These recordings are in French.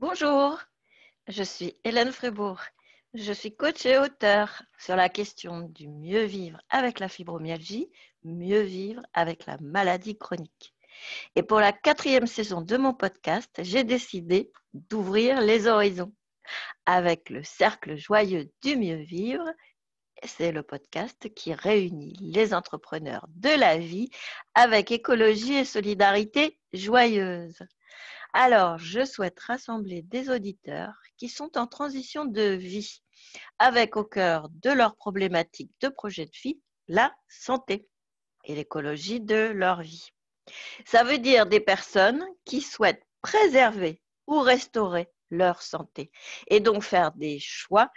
Bonjour, je suis Hélène Fribourg, Je suis coach et auteur sur la question du mieux vivre avec la fibromyalgie, mieux vivre avec la maladie chronique. Et pour la quatrième saison de mon podcast, j'ai décidé d'ouvrir les horizons avec le cercle joyeux du mieux vivre. C'est le podcast qui réunit les entrepreneurs de la vie avec écologie et solidarité joyeuse. Alors, je souhaite rassembler des auditeurs qui sont en transition de vie, avec au cœur de leur problématique de projet de vie, la santé et l'écologie de leur vie. Ça veut dire des personnes qui souhaitent préserver ou restaurer leur santé et donc faire des choix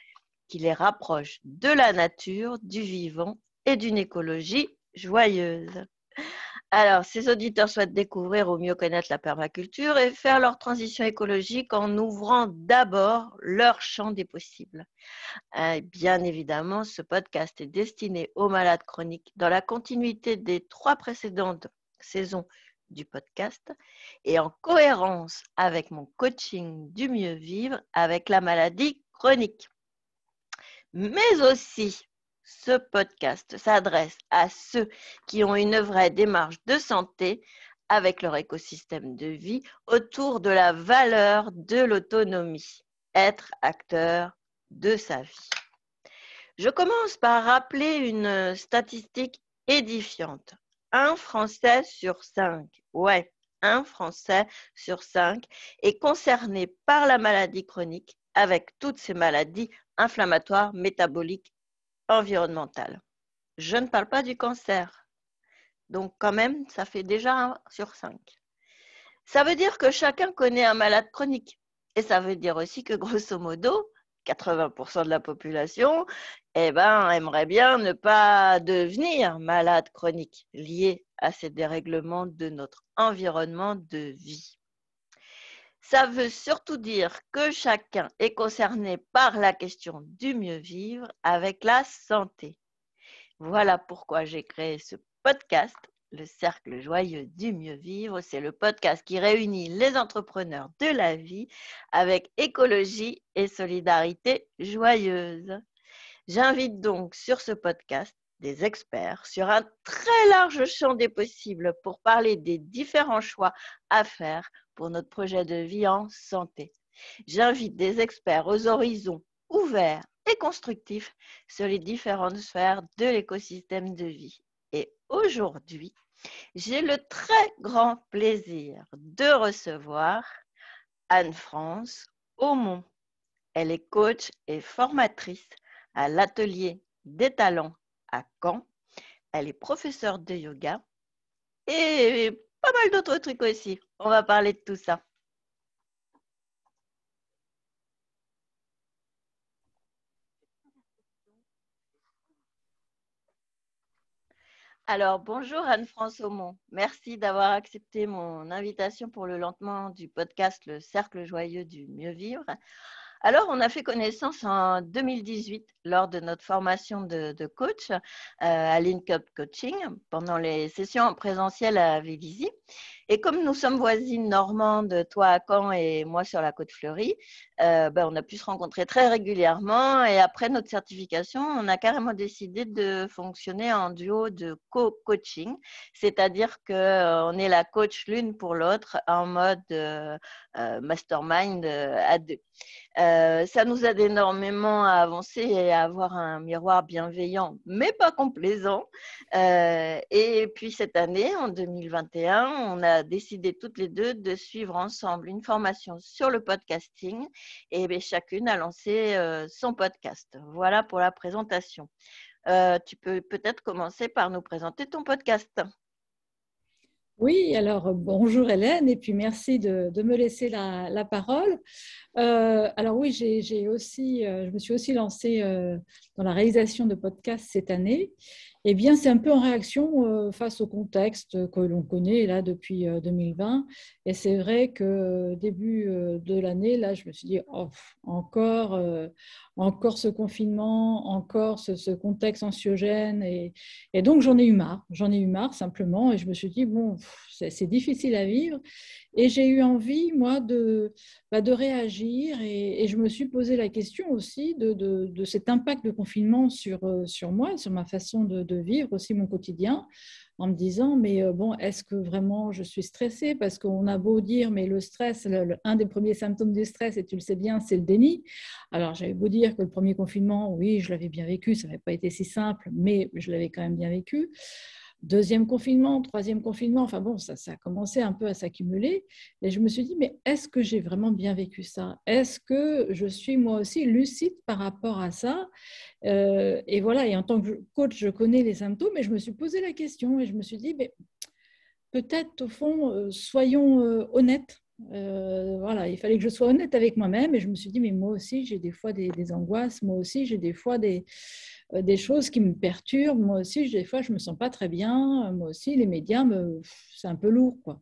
qui les rapprochent de la nature, du vivant et d'une écologie joyeuse. Alors, ces auditeurs souhaitent découvrir ou mieux connaître la permaculture et faire leur transition écologique en ouvrant d'abord leur champ des possibles. Euh, bien évidemment, ce podcast est destiné aux malades chroniques dans la continuité des trois précédentes saisons du podcast et en cohérence avec mon coaching du mieux vivre avec la maladie chronique. Mais aussi ce podcast s'adresse à ceux qui ont une vraie démarche de santé avec leur écosystème de vie autour de la valeur de l'autonomie, être acteur de sa vie. Je commence par rappeler une statistique édifiante. Un Français sur cinq, ouais, un Français sur cinq est concerné par la maladie chronique avec toutes ces maladies inflammatoires, métaboliques Environnemental. Je ne parle pas du cancer. Donc quand même, ça fait déjà 1 sur 5. Ça veut dire que chacun connaît un malade chronique. Et ça veut dire aussi que grosso modo, 80% de la population eh ben, aimerait bien ne pas devenir malade chronique lié à ces dérèglements de notre environnement de vie. Ça veut surtout dire que chacun est concerné par la question du mieux vivre avec la santé. Voilà pourquoi j'ai créé ce podcast, le Cercle Joyeux du Mieux Vivre. C'est le podcast qui réunit les entrepreneurs de la vie avec écologie et solidarité joyeuse. J'invite donc sur ce podcast des experts sur un très large champ des possibles pour parler des différents choix à faire pour notre projet de vie en santé. J'invite des experts aux horizons ouverts et constructifs sur les différentes sphères de l'écosystème de vie. Et aujourd'hui, j'ai le très grand plaisir de recevoir Anne-France Aumont. Elle est coach et formatrice à l'atelier des talents à Caen. Elle est professeure de yoga et pas mal d'autres trucs aussi. On va parler de tout ça. Alors, bonjour Anne-France Aumont. Merci d'avoir accepté mon invitation pour le lancement du podcast Le Cercle Joyeux du Mieux Vivre. Alors, on a fait connaissance en 2018 lors de notre formation de, coach euh, à Linkup Coaching pendant les sessions présentielles à Vélizy. Et comme nous sommes voisines normandes, toi à Caen et moi sur la côte fleurie, euh, ben, on a pu se rencontrer très régulièrement. Et après notre certification, on a carrément décidé de fonctionner en duo de co-coaching, c'est-à-dire qu'on euh, est la coach l'une pour l'autre en mode euh, mastermind à deux. Euh, ça nous aide énormément à avancer et à avoir un miroir bienveillant, mais pas complaisant. Euh, et puis cette année, en 2021, on a décidé toutes les deux de suivre ensemble une formation sur le podcasting et ben, chacune a lancé euh, son podcast. Voilà pour la présentation. tu peux peut-être commencer par nous présenter ton podcast. Oui, alors bonjour Hélène, et puis merci de, me laisser la, parole. Euh, alors oui, j'ai aussi, euh, je me suis aussi lancée euh, dans la réalisation de podcasts cette année, eh bien, c'est un peu en réaction euh, face au contexte que l'on connaît là depuis 2020. Euh, et c'est vrai que euh, début de l'année, là, je me suis dit, oh, encore, encore ce confinement, encore ce, contexte anxiogène. Et, et donc, j'en ai eu marre. J'en ai eu marre simplement. Et je me suis dit, bon, c'est difficile à vivre. Et j'ai eu envie, moi, de, bah, de réagir et, je me suis posé la question aussi de, cet impact de confinement sur, euh, sur moi, sur ma façon de, vivre aussi mon quotidien, en me disant, mais euh, bon, est-ce que vraiment je suis stressée Parce qu'on a beau dire, mais le stress, un des premiers symptômes du stress, et tu le sais bien, c'est le déni. Alors j'avais beau dire que le premier confinement, oui, je l'avais bien vécu, ça n'avait pas été si simple, mais je l'avais quand même bien vécu deuxième confinement, troisième confinement, enfin bon, ça, a commencé un peu à s'accumuler. Et je me suis dit, mais est-ce que j'ai vraiment bien vécu ça Est-ce que je suis moi aussi lucide par rapport à ça euh, Et voilà, et en tant que coach, je connais les symptômes et je me suis posé la question et je me suis dit, mais peut-être au fond, euh, soyons euh, honnêtes. voilà, il fallait que je sois honnête avec moi-même et je me suis dit, mais moi aussi j'ai des fois des angoisses, moi aussi j'ai des fois des, euh, des choses qui me perturbent. Moi aussi, des fois, je ne me sens pas très bien. Moi aussi, les médias, c'est un peu lourd. Quoi.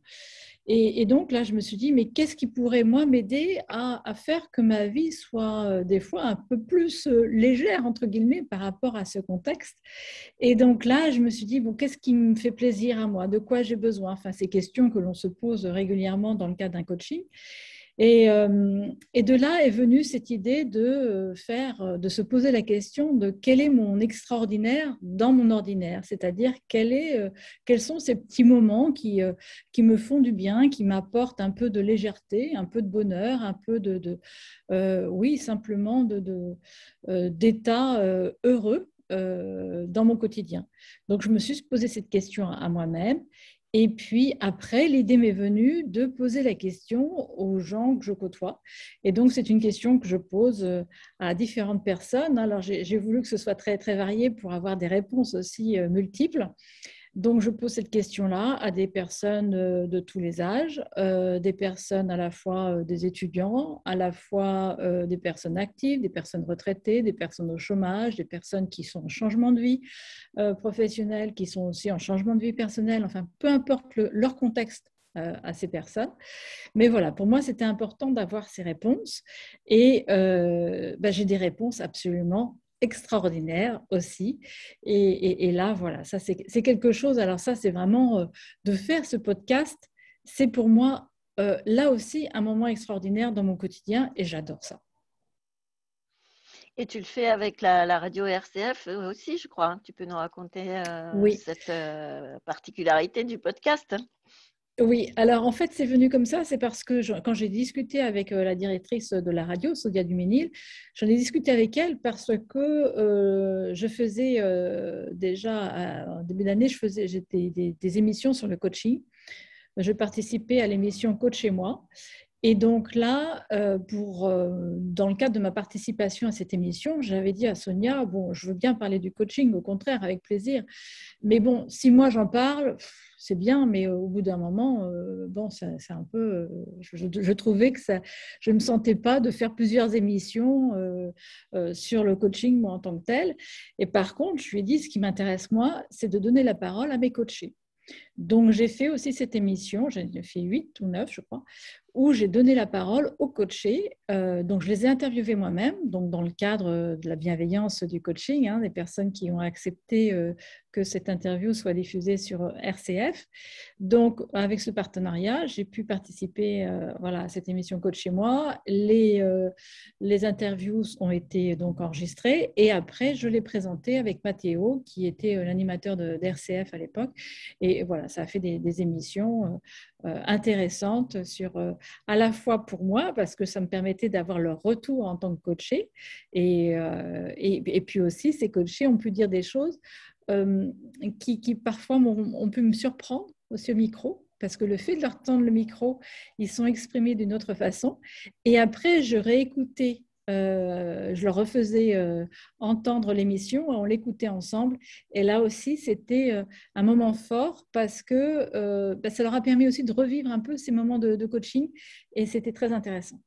Et, donc là, je me suis dit, mais qu'est-ce qui pourrait, moi, m'aider à, faire que ma vie soit euh, des fois un peu plus euh, légère, entre guillemets, par rapport à ce contexte Et donc là, je me suis dit, bon, qu'est-ce qui me fait plaisir à moi De quoi j'ai besoin Enfin, ces questions que l'on se pose régulièrement dans le cadre d'un coaching. Euh, et, de là est venue cette idée de, euh, faire, euh, de se poser la question de quel est mon extraordinaire dans mon ordinaire, c'est-à-dire quels sont ces petits moments qui, qui me font du bien, qui m'apportent un peu de légèreté, un peu de bonheur, un peu de, oui, simplement d'état de, heureux dans mon quotidien. Donc je me suis posé cette question à moi-même et puis après, l'idée m'est venue de poser la question aux gens que je côtoie. Et donc, c'est une question que je pose euh, à différentes personnes. Alors, j'ai voulu que ce soit très, très varié pour avoir des réponses aussi euh, multiples. Donc, je pose cette question-là à des personnes euh, de tous les âges, euh, des personnes à la fois euh, des étudiants, à la fois des personnes actives, des personnes retraitées, des personnes au chômage, des personnes qui sont en changement de vie professionnelle, qui sont aussi en changement de vie personnelle, enfin, peu importe leur contexte à ces personnes. Mais voilà, pour moi, c'était important d'avoir ces réponses. Et ben, j'ai des réponses absolument extraordinaire aussi. Et, là, voilà, ça c'est quelque chose. Alors ça, c'est vraiment euh, de faire ce podcast, c'est pour moi euh, là aussi un moment extraordinaire dans mon quotidien et j'adore ça. Et tu le fais avec la, radio RCF euh, aussi, je crois. Hein. Tu peux nous raconter cette particularité du podcast. Hein. Oui, alors en fait, c'est venu comme ça, c'est parce que quand j'ai discuté avec euh, la directrice de la radio, Sodia Duménil, j'en ai discuté avec elle parce que euh, je faisais euh, déjà, en début d'année, je faisais des, des, émissions sur le coaching. Je participais à l'émission Coach chez moi. Et donc là, pour, dans le cadre de ma participation à cette émission, j'avais dit à Sonia, bon, je veux bien parler du coaching, au contraire, avec plaisir. Mais bon, si moi j'en parle c'est bien, mais au bout d'un moment, euh, bon, c'est un peu. Euh, je, trouvais que ça, je ne me sentais pas de faire plusieurs émissions euh, sur le coaching, moi, en tant que tel. Et par contre, je lui ai dit, ce qui m'intéresse, moi, c'est de donner la parole à mes coachés. Donc, j'ai fait aussi cette émission, j'en ai fait 8 ou 9, je crois, où j'ai donné la parole aux coachés. Euh, donc, je les ai interviewés moi-même, donc dans le cadre euh, de la bienveillance du coaching, hein, des personnes qui ont accepté euh, que cette interview soit diffusée sur RCF. Donc, avec ce partenariat, j'ai pu participer voilà, à cette émission Coach chez moi. Les, les interviews ont été donc enregistrées et après, je l'ai présentais avec Mathéo, qui était l'animateur de, à l'époque. Et voilà, ça a fait des, des émissions euh, intéressante sur euh, à la fois pour moi parce que ça me permettait d'avoir leur retour en tant que coaché et, euh, et, puis aussi ces coachés ont pu dire des choses qui, parfois ont, pu me surprendre au micro parce que le fait de leur tendre le micro, ils sont exprimés d'une autre façon. Et après, je réécoutais euh, je leur refaisais euh, entendre l'émission, on l'écoutait ensemble. Et là aussi, c'était euh, un moment fort parce que bah, ça leur a permis aussi de revivre un peu ces moments de coaching et c'était très intéressant.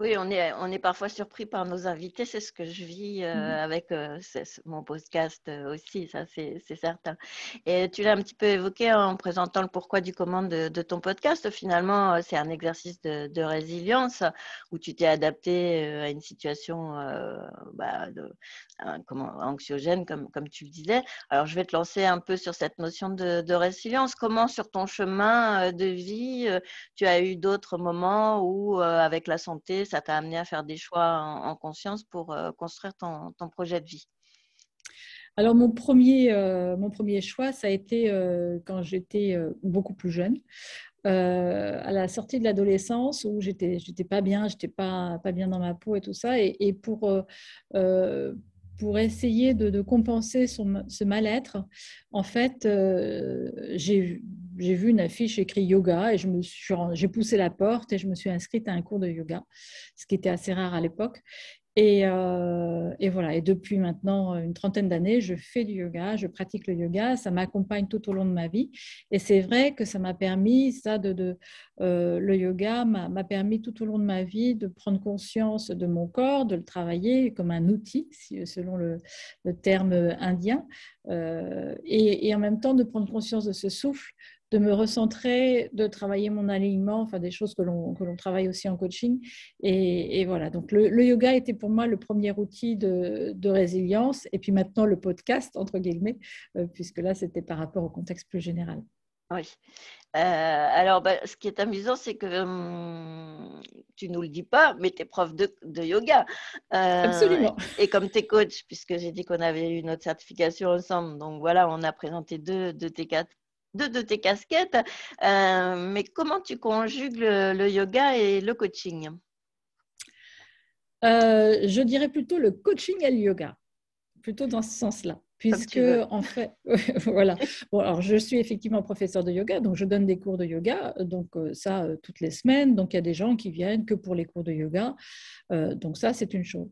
Oui, on est, on est parfois surpris par nos invités. C'est ce que je vis euh, mmh. avec euh, mon podcast euh, aussi, ça c'est certain. Et tu l'as un petit peu évoqué en présentant le pourquoi du comment de, ton podcast. Finalement, c'est un exercice de, résilience où tu t'es adapté à une situation bah, anxiogène, comme, comme tu le disais. Alors, je vais te lancer un peu sur cette notion de, résilience. Comment, sur ton chemin de vie, tu as eu d'autres moments où, avec la santé, ça t'a amené à faire des choix en, conscience pour euh, construire ton, projet de vie Alors, mon premier, euh, mon premier choix, ça a été euh, quand j'étais beaucoup plus jeune. à la sortie de l'adolescence où j'étais j'étais pas bien j'étais pas pas bien dans ma peau et tout ça et, pour pour essayer de, compenser ce mal-être, en fait, j'ai j'ai j'ai vu une affiche écrit yoga et je me suis, j'ai poussé la porte et je me suis inscrite à un cours de yoga, ce qui était assez rare à l'époque. Et, euh, et, voilà. Et depuis maintenant euh, une trentaine d'années, je fais du yoga, je pratique le yoga. Ça m'accompagne tout au long de ma vie. Et c'est vrai que ça m'a permis, ça, de, de euh, le yoga m'a permis tout au long de ma vie de prendre conscience de mon corps, de le travailler comme un outil, selon le, terme indien, et, et, en même temps de prendre conscience de ce souffle, de me recentrer, de travailler mon alignement, enfin des choses que l'on, l'on travaille aussi en coaching. Et, voilà, donc le, yoga était pour moi le premier outil de, résilience, et puis maintenant le podcast, entre guillemets, euh, puisque là, c'était par rapport au contexte plus général. Oui. Euh, alors, bah, ce qui est amusant, c'est que hum, tu nous le dis pas, mais tu es prof de, yoga. Euh, Absolument. Et, comme tu es coach, puisque j'ai dit qu'on avait eu notre certification ensemble, donc voilà, on a présenté deux de tes de tes casquettes, euh, mais comment tu conjugues le, yoga et le coaching euh, Je dirais plutôt le coaching et le yoga, plutôt dans ce sens-là puisque en fait, voilà. Bon, alors je suis effectivement professeur de yoga, donc je donne des cours de yoga, euh, donc euh, ça euh, toutes les semaines. Donc il y a des gens qui viennent que pour les cours de yoga, donc ça c'est une chose.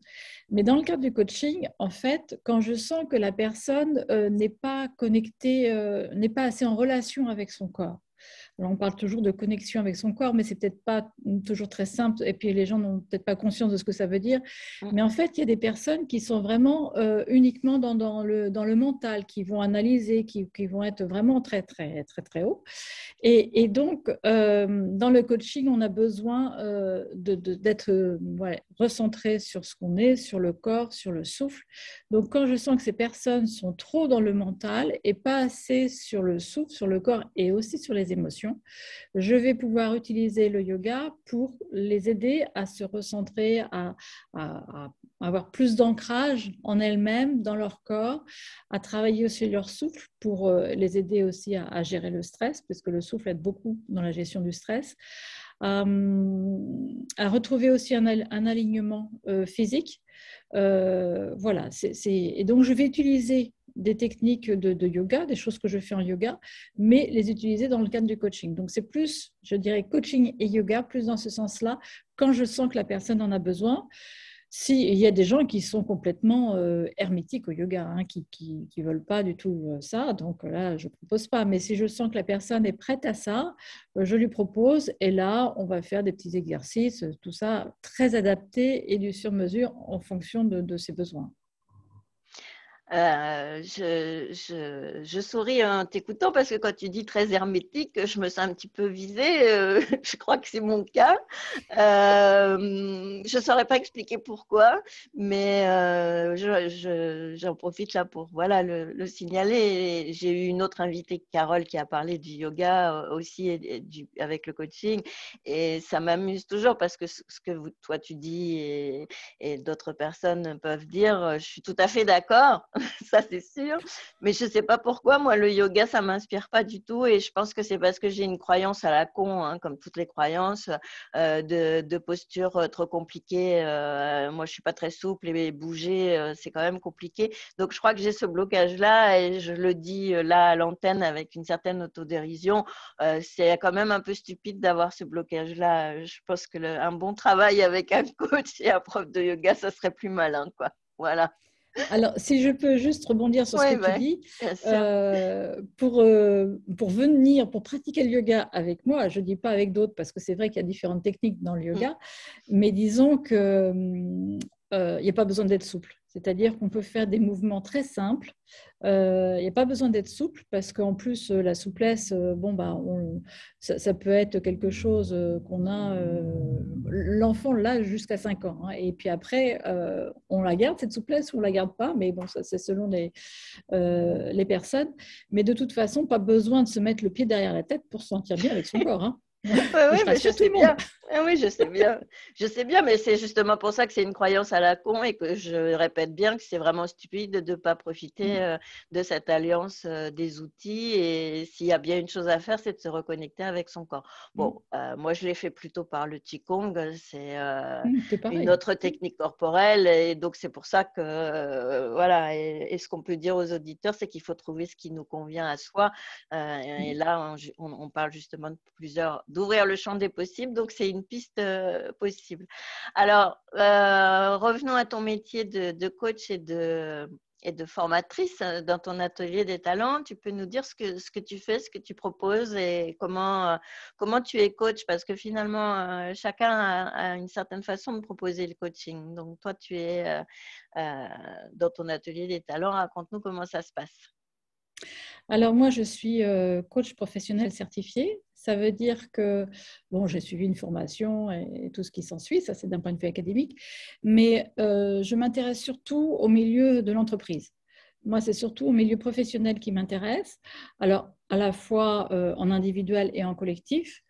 Mais dans le cadre du coaching, en fait, quand je sens que la personne n'est pas connectée, n'est pas assez en relation avec son corps, on parle toujours de connexion avec son corps, mais c'est peut-être pas toujours très simple. Et puis les gens n'ont peut-être pas conscience de ce que ça veut dire. Mais en fait, il y a des personnes qui sont vraiment euh, uniquement dans, le, dans le mental, qui vont analyser, qui, vont être vraiment très très très très haut. Et, donc, euh, dans le coaching, on a besoin euh, d'être recentré sur ce qu'on est, sur le corps, sur le souffle. Donc, quand je sens que ces personnes sont trop dans le mental et pas assez sur le souffle, sur le corps et aussi sur les émotions je vais pouvoir utiliser le yoga pour les aider à se recentrer, à, avoir plus d'ancrage en elles-mêmes, dans leur corps, à travailler aussi leur souffle pour euh, les aider aussi à, gérer le stress, puisque le souffle aide beaucoup dans la gestion du stress. Euh, à retrouver aussi un, un alignement euh, physique. voilà, c'est et donc je vais utiliser des techniques de, yoga, des choses que je fais en yoga, mais les utiliser dans le cadre du coaching. Donc c'est plus, je dirais, coaching et yoga, plus dans ce sens-là, quand je sens que la personne en a besoin. S'il il y a des gens qui sont complètement euh, hermétiques au yoga, hein, qui, qui, veulent pas du tout euh, ça, donc là je propose pas. Mais si je sens que la personne est prête à ça, euh, je lui propose et là on va faire des petits exercices, tout ça très adapté et du sur mesure en fonction de ses besoins. Euh, je, souris en t'écoutant parce que quand tu dis très hermétique, je me sens un petit peu visée. Euh, je crois que c'est mon cas. Euh, je ne saurais pas expliquer pourquoi, mais j'en profite là pour voilà, le, signaler. J'ai eu une autre invitée, Carole, qui a parlé du yoga aussi et du, avec le coaching. Et ça m'amuse toujours parce que ce, que vous, toi tu dis et, et d'autres personnes peuvent dire, je suis tout à fait d'accord. ça c'est sûr. Mais je ne sais pas pourquoi, moi, le yoga, ça ne m'inspire pas du tout. Et je pense que c'est parce que j'ai une croyance à la con, hein, comme toutes les croyances, euh, de, de, posture euh, trop compliquées. Euh, moi, je ne suis pas très souple et bouger, c'est quand même compliqué. Donc, je crois que j'ai ce blocage-là et je le dis là à l'antenne avec une certaine autodérision. c'est quand même un peu stupide d'avoir ce blocage-là. Je pense que un bon travail avec un coach et un prof de yoga, ça serait plus malin, quoi. Voilà. Alors, si je peux juste rebondir sur ce que tu dis, euh, pour, euh, pour venir, pour pratiquer le yoga avec moi, je ne dis pas avec d'autres parce que c'est vrai qu'il y a différentes techniques dans le yoga, mm. mais disons que hum, euh, il n'y a pas besoin d'être souple. C'est-à-dire qu'on peut faire des mouvements très simples. Il euh, n'y a pas besoin d'être souple parce qu'en plus, euh, la souplesse, euh, bon, bah, ça, peut être quelque chose qu'on a. L'enfant l'a jusqu'à 5 ans. Hein. et puis après, on la garde, cette souplesse, ou on la garde pas. Mais bon, ça, c'est selon les, les personnes. Mais de toute façon, pas besoin de se mettre le pied derrière la tête pour se sentir bien avec son corps. Hein. Oui, mais je sais bien. Ah oui, je sais bien. Je sais bien, mais c'est justement pour ça que c'est une croyance à la con et que je répète bien que c'est vraiment stupide de ne pas profiter mm. euh, de cette alliance euh, des outils. Et s'il y a bien une chose à faire, c'est de se reconnecter avec son corps. Mm. Bon, euh, moi, je l'ai fait plutôt par le Qigong. C'est mm, une autre technique corporelle. Et donc, c'est pour ça que, voilà. Et, ce qu'on peut dire aux auditeurs, c'est qu'il faut trouver ce qui nous convient à soi. Et, là, on parle justement de plusieurs d'ouvrir le champ des possibles. Donc, c'est une piste euh, possible. Alors, euh, revenons à ton métier de, coach et de, formatrice euh, dans ton atelier des talents. Tu peux nous dire ce que, tu fais, ce que tu proposes et comment, comment tu es coach parce que finalement, chacun a, une certaine façon de proposer le coaching. Donc, toi, tu es dans ton atelier des talents. Raconte-nous comment ça se passe. Alors moi, je suis euh, coach professionnel certifié. Ça veut dire que, bon, j'ai suivi une formation et tout ce qui s'ensuit, ça c'est d'un point de vue académique, mais euh, je m'intéresse surtout au milieu de l'entreprise. Moi, c'est surtout au milieu professionnel qui m'intéresse. Alors, à la fois euh, en individuel et en collectif.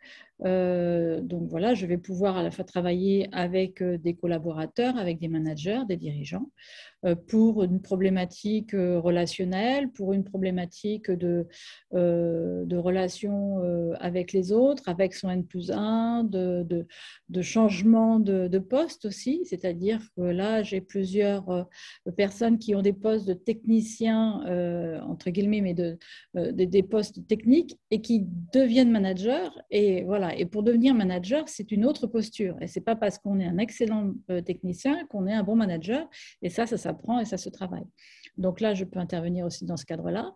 Euh, donc voilà, je vais pouvoir à la fois travailler avec euh, des collaborateurs, avec des managers, des dirigeants, pour une problématique relationnelle, pour une problématique de, de relation avec les autres, avec son N plus 1, de, de, changement de, poste aussi, c'est-à-dire que là, j'ai plusieurs personnes qui ont des postes de techniciens, entre guillemets, mais des, des postes technique techniques et qui deviennent managers. Et voilà. Et pour devenir manager, c'est une autre posture. Et c'est pas parce qu'on est un excellent euh, technicien qu'on est un bon manager. Et ça, ça s'apprend et ça se travaille. Donc là, je peux intervenir aussi dans ce cadre-là.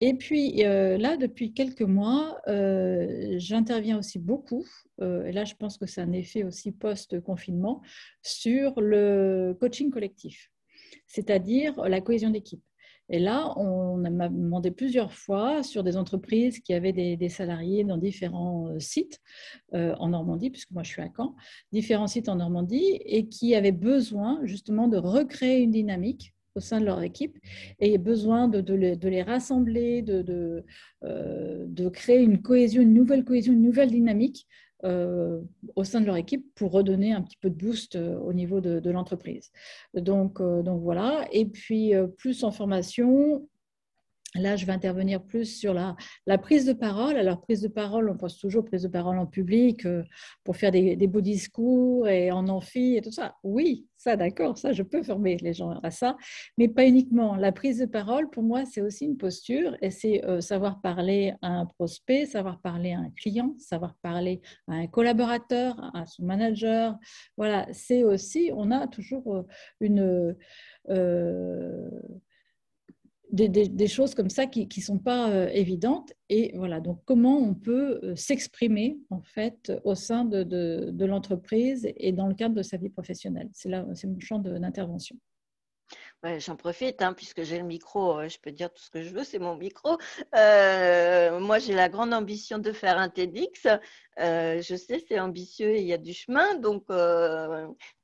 Et puis euh, là, depuis quelques mois, euh, j'interviens aussi beaucoup, et là je pense que c'est un effet aussi post-confinement, sur le coaching collectif, c'est-à-dire la cohésion d'équipe. Et là, on m'a demandé plusieurs fois sur des entreprises qui avaient des, salariés dans différents euh, sites euh, en Normandie, puisque moi je suis à Caen, différents sites en Normandie, et qui avaient besoin justement de recréer une dynamique au sein de leur équipe et besoin de, les, rassembler, de, euh, de créer une cohésion, une nouvelle cohésion, une nouvelle dynamique euh, au sein de leur équipe pour redonner un petit peu de boost euh, au niveau de, l'entreprise. Donc, euh, donc voilà. Et puis, plus en formation Là, je vais intervenir plus sur la, prise de parole. Alors, prise de parole, on pense toujours prise de parole en public euh, pour faire des, beaux discours et en amphi et tout ça. Oui, ça, d'accord, ça, je peux fermer les gens à ça, mais pas uniquement. La prise de parole, pour moi, c'est aussi une posture et c'est euh, savoir parler à un prospect, savoir parler à un client, savoir parler à un collaborateur, à son manager. Voilà, c'est aussi, on a toujours euh, une des, choses comme ça qui ne sont pas euh, évidentes. Et voilà, donc comment on peut euh, s'exprimer en fait au sein de, de, l'entreprise et dans le cadre de sa vie professionnelle. C'est là, c'est mon champ d'intervention. J'en profite, hein, puisque j'ai le micro, euh, je peux dire tout ce que je veux, c'est mon micro. moi, j'ai la grande ambition de faire un TEDx. je sais, c'est ambitieux et il y a du chemin, donc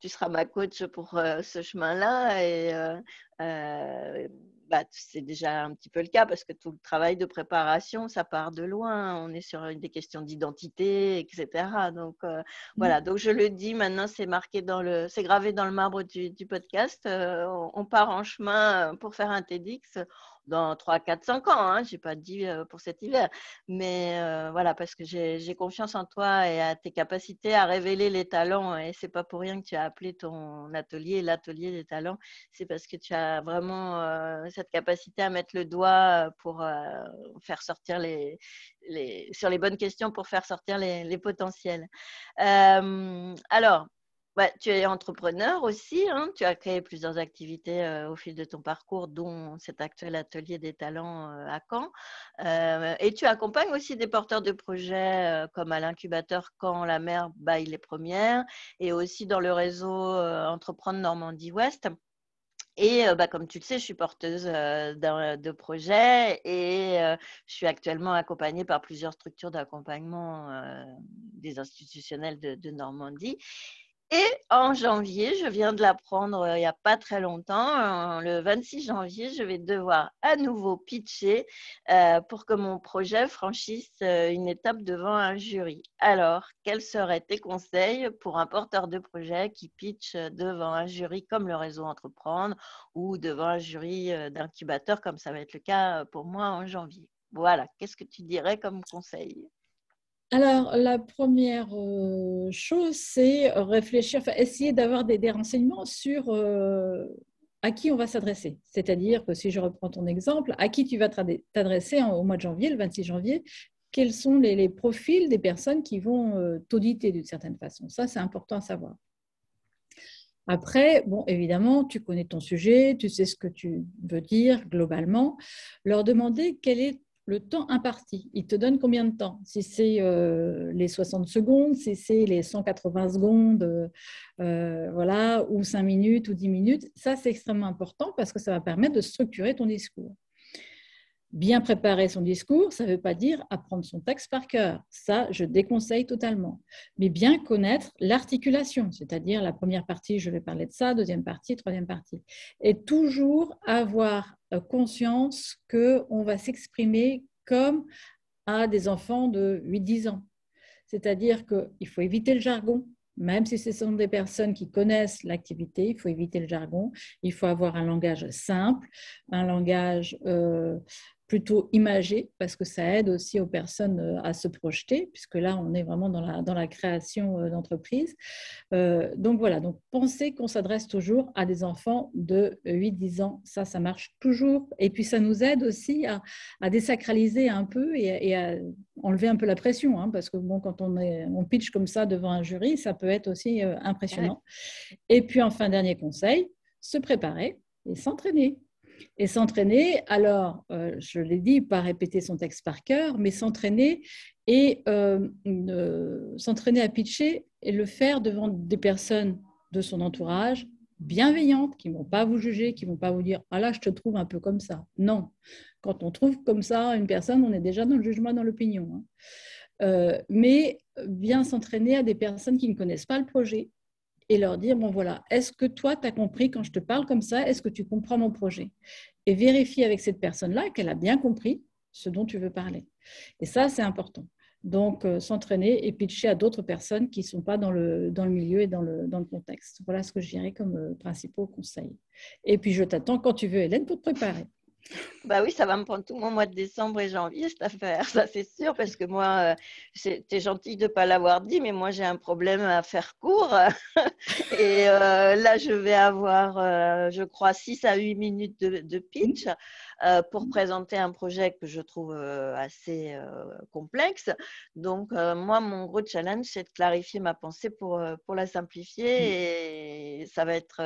tu seras ma coach pour ce chemin-là. Et bah, c'est déjà un petit peu le cas parce que tout le travail de préparation, ça part de loin. On est sur des questions d'identité, etc. Donc euh, mmh. voilà. Donc je le dis maintenant, c'est marqué dans le, c'est gravé dans le marbre du, podcast. Euh, on part en chemin euh, pour faire un TEDx dans 3, 4, 5 ans. Hein, je n'ai pas dit euh, pour cet hiver. Mais euh, voilà, parce que j'ai confiance en toi et à tes capacités à révéler les talents. Et c'est pas pour rien que tu as appelé ton atelier l'atelier des talents. C'est parce que tu as vraiment euh, cette capacité à mettre le doigt pour faire sortir les, sur les bonnes questions pour faire sortir les, les potentiels. alors, bah, tu es entrepreneur aussi, hein, tu as créé plusieurs activités au fil de ton parcours, dont cet actuel atelier des talents à Caen. et tu accompagnes aussi des porteurs de projets comme à l'incubateur Caen la mer baille les premières et aussi dans le réseau Entreprendre Normandie-Ouest. Et bah, comme tu le sais, je suis porteuse de projets et je suis actuellement accompagnée par plusieurs structures d'accompagnement des institutionnels de, de Normandie. Et en janvier, je viens de l'apprendre euh, il n'y a pas très longtemps, euh, le 26 janvier, je vais devoir à nouveau pitcher euh, pour que mon projet franchisse une étape devant un jury. Alors, quels seraient tes conseils pour un porteur de projet qui pitch devant un jury comme le réseau Entreprendre ou devant un jury d'incubateurs comme ça va être le cas pour moi en janvier Voilà, qu'est-ce que tu dirais comme conseil alors, la première euh, chose, c'est réfléchir, essayer d'avoir des, renseignements sur euh, à qui on va s'adresser. C'est-à-dire que si je reprends ton exemple, à qui tu vas t'adresser au mois de janvier, le 26 janvier, quels sont les, profils des personnes qui vont euh, t'auditer d'une certaine façon. Ça, c'est important à savoir. Après, bon, évidemment, tu connais ton sujet, tu sais ce que tu veux dire globalement. Leur demander quel est le temps imparti. Il te donne combien de temps Si c'est euh, les 60 secondes, si c'est les 180 secondes, euh, voilà, ou 5 minutes ou 10 minutes, ça c'est extrêmement important parce que ça va permettre de structurer ton discours. Bien préparer son discours, ça ne veut pas dire apprendre son texte par cœur. Ça, je déconseille totalement. Mais bien connaître l'articulation, c'est-à-dire la première partie, je vais parler de ça, deuxième partie, troisième partie. Et toujours avoir euh, conscience qu'on va s'exprimer comme à des enfants de 8-10 ans. C'est-à-dire qu'il faut éviter le jargon, même si ce sont des personnes qui connaissent l'activité, il faut éviter le jargon, il faut avoir un langage simple, un langage euh, plutôt imagé, parce que ça aide aussi aux personnes euh, à se projeter, puisque là, on est vraiment dans la, dans la création euh, d'entreprise. Euh, donc voilà, donc pensez qu'on s'adresse toujours à des enfants de 8-10 ans. Ça, ça marche toujours. Et puis, ça nous aide aussi à, désacraliser un peu et, à enlever un peu la pression, hein, parce que bon, quand on, est, on pitch comme ça devant un jury, ça peut être aussi impressionnant. Et puis, enfin, dernier conseil, se préparer et s'entraîner. Et s'entraîner, alors, euh, je l'ai dit, pas répéter son texte par cœur, mais s'entraîner et euh, euh, s'entraîner à pitcher et le faire devant des personnes de son entourage bienveillantes, qui ne vont pas vous juger, qui ne vont pas vous dire Ah là, je te trouve un peu comme ça. Non. Quand on trouve comme ça une personne, on est déjà dans le jugement, dans l'opinion. Hein. mais bien s'entraîner à des personnes qui ne connaissent pas le projet, et leur dire, bon voilà, est-ce que toi, tu as compris quand je te parle comme ça, est-ce que tu comprends mon projet Et vérifie avec cette personne-là qu'elle a bien compris ce dont tu veux parler. Et ça, c'est important. Donc, euh, s'entraîner et pitcher à d'autres personnes qui ne sont pas dans le, le milieu et dans le, contexte. Voilà ce que je dirais comme euh, principaux conseils. Et puis, je t'attends quand tu veux, Hélène, pour te préparer. Bah oui, ça va me prendre tout mon mois de décembre et janvier, cette affaire, ça c'est sûr, parce que moi, euh, c'était gentil de ne pas l'avoir dit, mais moi j'ai un problème à faire court. et euh, là, je vais avoir, euh, je crois, 6 à 8 minutes de, de pitch. Euh, pour mmh. présenter un projet que je trouve euh, assez euh, complexe. Donc, moi, mon gros challenge, c'est de clarifier ma pensée pour, pour la simplifier mmh. et ça va être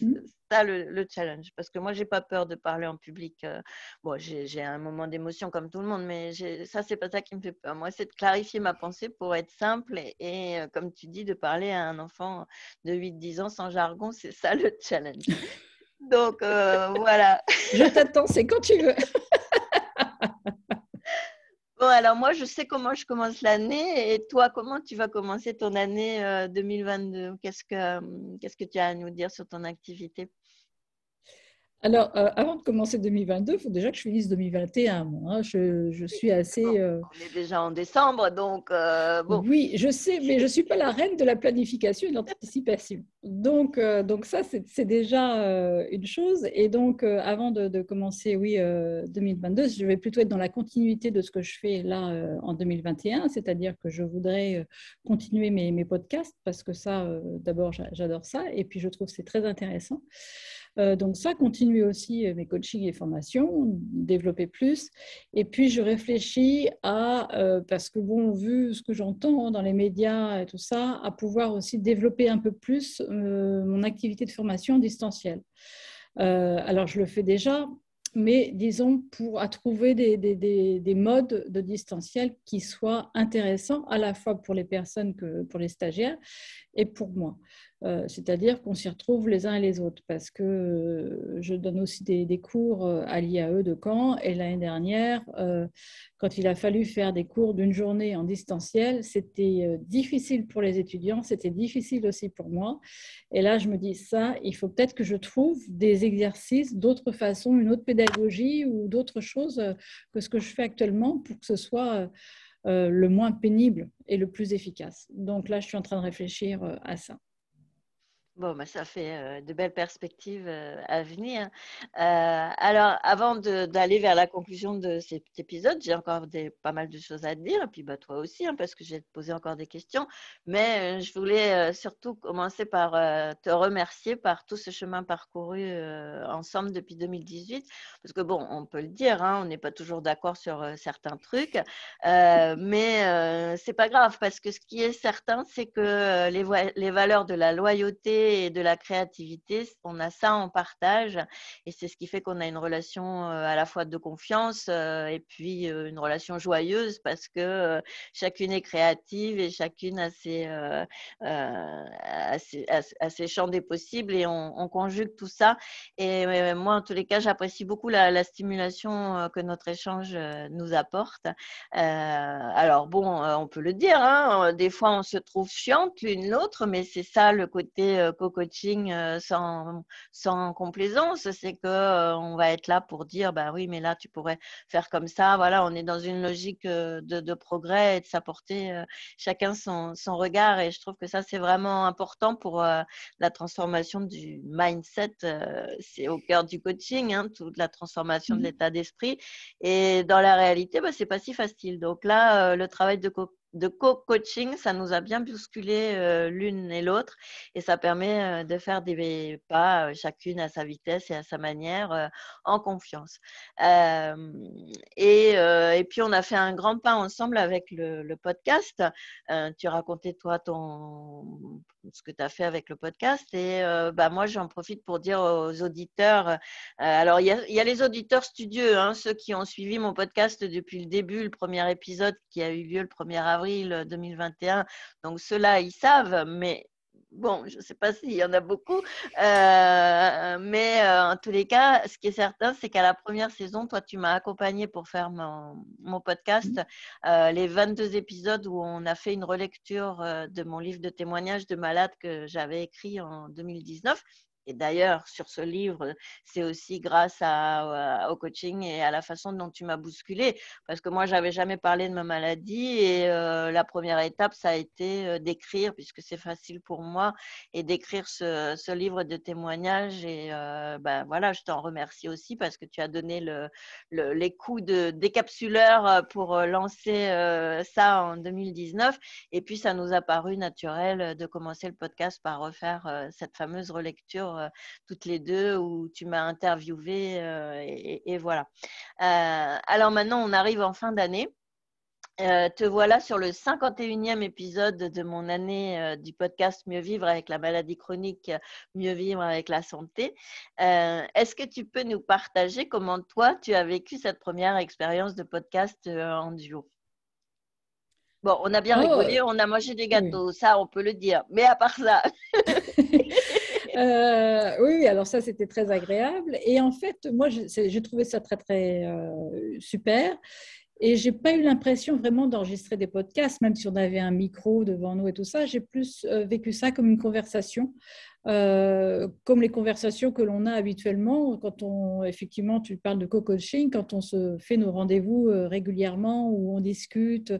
mmh. ça le, challenge. Parce que moi, j'ai pas peur de parler en public. Bon, j'ai un moment d'émotion comme tout le monde, mais ça, c'est pas ça qui me fait peur. Moi, c'est de clarifier ma pensée pour être simple et, comme tu dis, de parler à un enfant de 8-10 ans sans jargon. C'est ça le challenge. Donc euh, voilà. Je t'attends, c'est quand tu veux. bon, alors moi, je sais comment je commence l'année et toi, comment tu vas commencer ton année 2022 euh, euh, Qu'est-ce que tu as à nous dire sur ton activité alors, euh, avant de commencer 2022, il faut déjà que je finisse 2021. Moi, hein. je, suis assez. Euh, On est déjà en décembre, donc euh, bon. Oui, je sais, mais je ne suis pas la reine de la planification et de l'anticipation. Donc, donc ça, c'est déjà une chose. Et donc, avant de, commencer, oui, 2022, je vais plutôt être dans la continuité de ce que je fais là en 2021, c'est-à-dire que je voudrais continuer mes, mes podcasts parce que ça, d'abord, j'adore ça, et puis je trouve c'est très intéressant. Euh, donc ça, continuer aussi euh, mes coachings et formations, développer plus. Et puis je réfléchis à, euh, parce que bon, vu ce que j'entends dans les médias et tout ça, à pouvoir aussi développer un peu plus mon activité de formation distancielle. alors je le fais déjà, mais disons pour à trouver des, des, modes de distanciel qui soient intéressants à la fois pour les personnes que pour les stagiaires et pour moi. Euh, c'est-à-dire qu'on s'y retrouve les uns et les autres, parce que euh, je donne aussi des, cours cours euh, à eux de Caen, et l'année dernière, quand il a fallu faire des cours d'une journée en distanciel, c'était difficile pour les étudiants, c'était difficile aussi pour moi, et là je me dis ça, il faut peut-être que je trouve des exercices d'autres façons, une autre pédagogie ou d'autres choses que ce que je fais actuellement pour que ce soit... le moins pénible et le plus efficace. Donc là, je suis en train de réfléchir à ça. Bon, bah, ça fait euh, de belles perspectives euh, à venir. Euh, alors, avant d'aller vers la conclusion de cet épisode, j'ai encore des, pas mal de choses à te dire, et puis bah, toi aussi, hein, parce que j'ai posé encore des questions. Mais je voulais surtout commencer par te remercier par tout ce chemin parcouru ensemble depuis 2018, parce que bon, on peut le dire, hein, on n'est pas toujours d'accord sur certains trucs, mais c'est pas grave, parce que ce qui est certain, c'est que les, les valeurs de la loyauté, et de la créativité. On a ça en partage et c'est ce qui fait qu'on a une relation euh, à la fois de confiance euh, et puis euh, une relation joyeuse parce que chacune est créative et chacune a ses, a ses, champs des possibles et on, conjugue tout ça. Et moi, en tous les cas, j'apprécie beaucoup la, stimulation que notre échange nous apporte. alors bon, on peut le dire, hein, des fois on se trouve chiante l'une l'autre, mais c'est ça le côté co-coaching euh, sans, complaisance, c'est qu'on euh, va être là pour dire bah oui, mais là tu pourrais faire comme ça. Voilà, on est dans une logique euh, de, progrès et de s'apporter chacun son, regard. Et je trouve que ça c'est vraiment important pour la transformation du mindset. c'est au cœur du coaching, hein, toute la transformation de mmh l'état d'esprit. Et dans la réalité, bah, c'est pas si facile. Donc là, le travail de co de co-coaching, ça nous a bien bousculé euh, l'une et l'autre et ça permet euh, de faire des pas euh, chacune à sa vitesse et à sa manière en confiance. Et, puis on a fait un grand pas ensemble avec le, le podcast. tu racontais toi ton ce que tu as fait avec le podcast. Et euh, bah, moi, j'en profite pour dire aux auditeurs, euh, alors il y, a les auditeurs studieux, hein, ceux qui ont suivi mon podcast depuis le début, le premier épisode qui a eu lieu le 1er avril 2021. Euh, Donc ceux-là, ils savent, mais Bon, je ne sais pas s'il y en a beaucoup, euh, mais euh, en tous les cas, ce qui est certain, c'est qu'à la première saison, toi, tu m'as accompagnée pour faire mon, podcast, mmh. euh, les 22 épisodes où on a fait une relecture de mon livre de témoignages de malades que j'avais écrit en 2019. Et d'ailleurs, sur ce livre, c'est aussi grâce à, euh, au coaching et à la façon dont tu m'as bousculé, parce que moi, j'avais jamais parlé de ma maladie et euh, la première étape, ça a été euh, d'écrire, puisque c'est facile pour moi, et d'écrire ce, livre de témoignages. Et ben voilà, je t'en remercie aussi parce que tu as donné le, les coups de décapsuleur pour lancer ça en 2019. Et puis, ça nous a paru naturel de commencer le podcast par refaire cette fameuse relecture euh, toutes les deux où tu m'as interviewé euh, et, voilà. Euh, alors maintenant, on arrive en fin d'année. te voilà sur le 51e épisode de mon année du podcast Mieux vivre avec la maladie chronique, Mieux vivre avec la santé. Est-ce que tu peux nous partager comment toi, tu as vécu cette première expérience de podcast en duo Bon, on a bien oh, rigolé, on a mangé des gâteaux, ça on peut le dire, mais à part ça. Euh, oui, alors ça, c'était très agréable. Et en fait, moi, j'ai trouvé ça très, très euh, super. Et j'ai pas eu l'impression vraiment d'enregistrer des podcasts, même si on avait un micro devant nous et tout ça. J'ai plus euh, vécu ça comme une conversation euh, comme les conversations que l'on a habituellement quand on, effectivement, tu parles de co-coaching, quand on se fait nos rendez-vous euh, régulièrement où on discute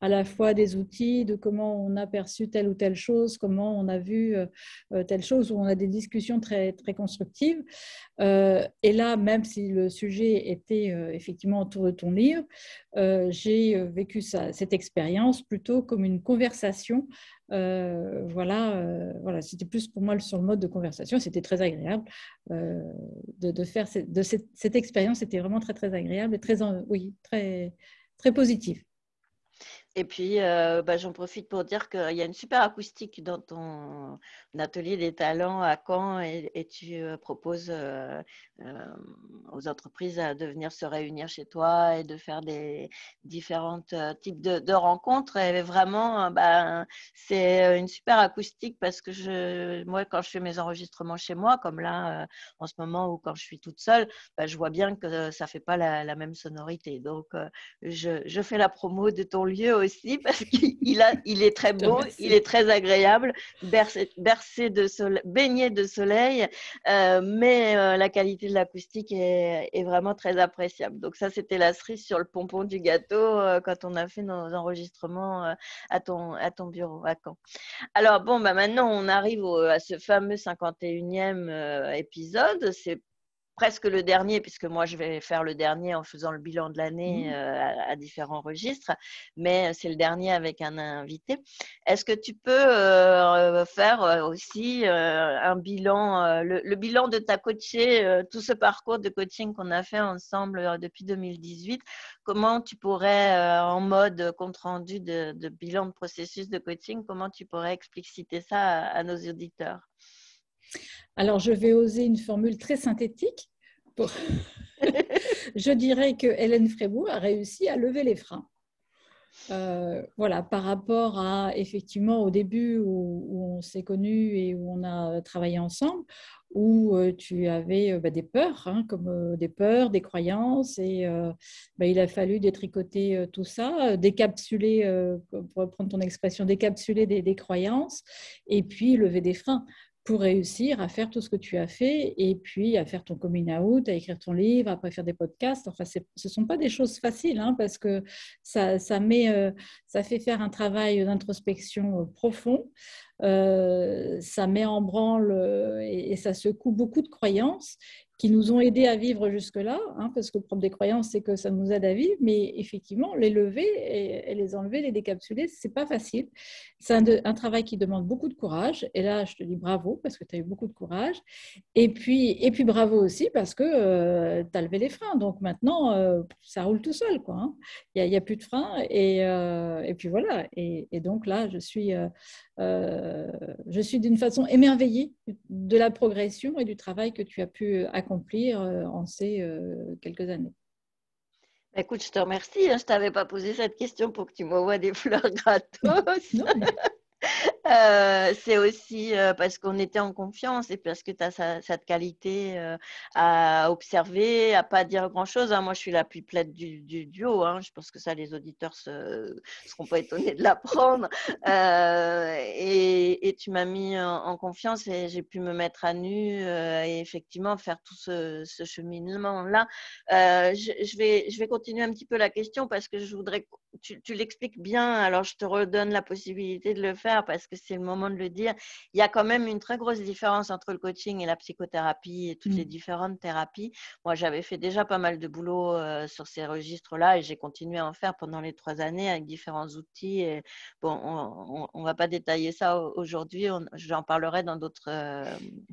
à la fois des outils, de comment on a perçu telle ou telle chose, comment on a vu euh, telle chose, où on a des discussions très, très constructives. et là, même si le sujet était effectivement autour de ton livre, j'ai vécu cette expérience plutôt comme une conversation euh, voilà, euh, voilà c'était plus pour moi sur le mode de conversation. C'était très agréable euh, de, faire cette, de cette, expérience. C'était vraiment très très agréable et très, oui, très, très positive. Et puis, euh, bah, j'en profite pour dire qu'il y a une super acoustique dans ton atelier des talents à Caen et, tu euh, proposes euh, aux entreprises de venir se réunir chez toi et de faire des différents types de, rencontres. Et vraiment, bah, c'est une super acoustique parce que moi, quand je fais mes enregistrements chez moi, comme là en ce moment ou quand je suis toute seule, bah, je vois bien que ça ne fait pas la, même sonorité. Donc, je, je fais la promo de ton lieu parce qu'il a, il est très beau, il est très agréable, bercé, bercé de soleil, baigné de soleil, euh, mais euh, la qualité de l'acoustique est, vraiment très appréciable. Donc ça, c'était la cerise sur le pompon du gâteau euh, quand on a fait nos enregistrements à ton à ton bureau à Alors bon, bah, maintenant on arrive à ce fameux 51e épisode. C'est presque le dernier, puisque moi je vais faire le dernier en faisant le bilan de l'année mmh. euh, à, différents registres, mais euh, c'est le dernier avec un invité. Est-ce que tu peux euh, faire aussi un bilan, le, bilan de ta coachée, tout ce parcours de coaching qu'on a fait ensemble depuis 2018 Comment tu pourrais, en mode compte rendu de, bilan de processus de coaching, comment tu pourrais expliciter ça à nos auditeurs alors, je vais oser une formule très synthétique. je dirais que Hélène Frébourg a réussi à lever les freins. Euh, voilà, par rapport à effectivement au début où, on s'est connus et où on a travaillé ensemble, où euh, tu avais euh, bah, des peurs, hein, comme des peurs, des croyances, et bah, il a fallu détricoter tout ça, décapsuler, pour reprendre ton expression, décapsuler des, croyances, et puis lever des freins pour réussir à faire tout ce que tu as fait et puis à faire ton coming out, à écrire ton livre, après faire des podcasts. Enfin, ce ne sont pas des choses faciles hein, parce que ça, ça, met, euh, ça fait faire un travail d'introspection euh, profond, euh, ça met en branle et, et, ça secoue beaucoup de croyances qui nous ont aidés à vivre jusque-là, hein, parce que le propre des croyances, c'est que ça nous aide à vivre, mais effectivement, les lever et, les enlever, les décapsuler, c'est pas facile. C'est un, travail qui demande beaucoup de courage, et là, je te dis bravo, parce que tu as eu beaucoup de courage, et puis, et puis bravo aussi, parce que euh, tu as levé les freins, donc maintenant, euh, ça roule tout seul, quoi. Hein. Il n'y a, plus de freins, et, euh, et puis voilà, et, et, donc là, je suis, je suis d'une façon émerveillée de la progression et du travail que tu as pu accomplir euh, en ces euh, quelques années. Bah, écoute, je te remercie. Hein, je ne t'avais pas posé cette question pour que tu m'envoies des fleurs gratos. non, euh, c'est aussi euh, parce qu'on était en confiance et parce que tu as cette qualité euh, à observer, à pas dire grand-chose. Hein. Moi, je suis la plus plaide du, duo. Hein. Je pense que ça, les auditeurs ne seront pas étonnés de l'apprendre. Et, tu m'as mis en, confiance et j'ai pu me mettre à nu et effectivement faire tout ce, cheminement-là. Je, vais, je vais continuer un petit peu la question parce que je voudrais... Tu, tu l'expliques bien, alors je te redonne la possibilité de le faire parce que c'est le moment de le dire. Il y a quand même une très grosse différence entre le coaching et la psychothérapie et toutes les mmh. différentes thérapies. Moi, j'avais fait déjà pas mal de boulot euh, sur ces registres-là et j'ai continué à en faire pendant les trois années avec différents outils. bon, on ne va pas détailler ça aujourd'hui, j'en parlerai dans d'autres euh,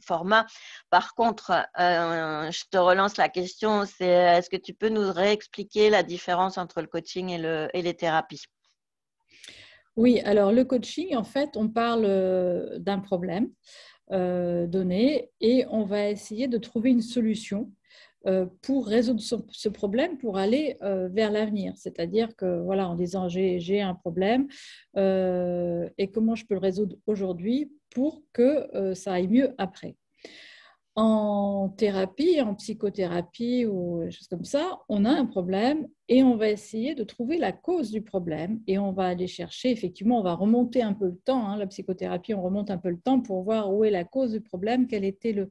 formats. Par contre, euh, je te relance la question, c'est est-ce que tu peux nous réexpliquer la différence entre le coaching et les thérapies oui, alors le coaching, en fait, on parle euh, d'un problème euh, donné et on va essayer de trouver une solution euh, pour résoudre ce, problème, pour aller vers l'avenir. C'est-à-dire que, voilà, en disant j'ai un problème et comment je peux le résoudre aujourd'hui pour que ça aille mieux après en thérapie, en psychothérapie ou choses comme ça, on a un problème et on va essayer de trouver la cause du problème et on va aller chercher, effectivement, on va remonter un peu le temps, hein, la psychothérapie, on remonte un peu le temps pour voir où est la cause du problème, quel était le,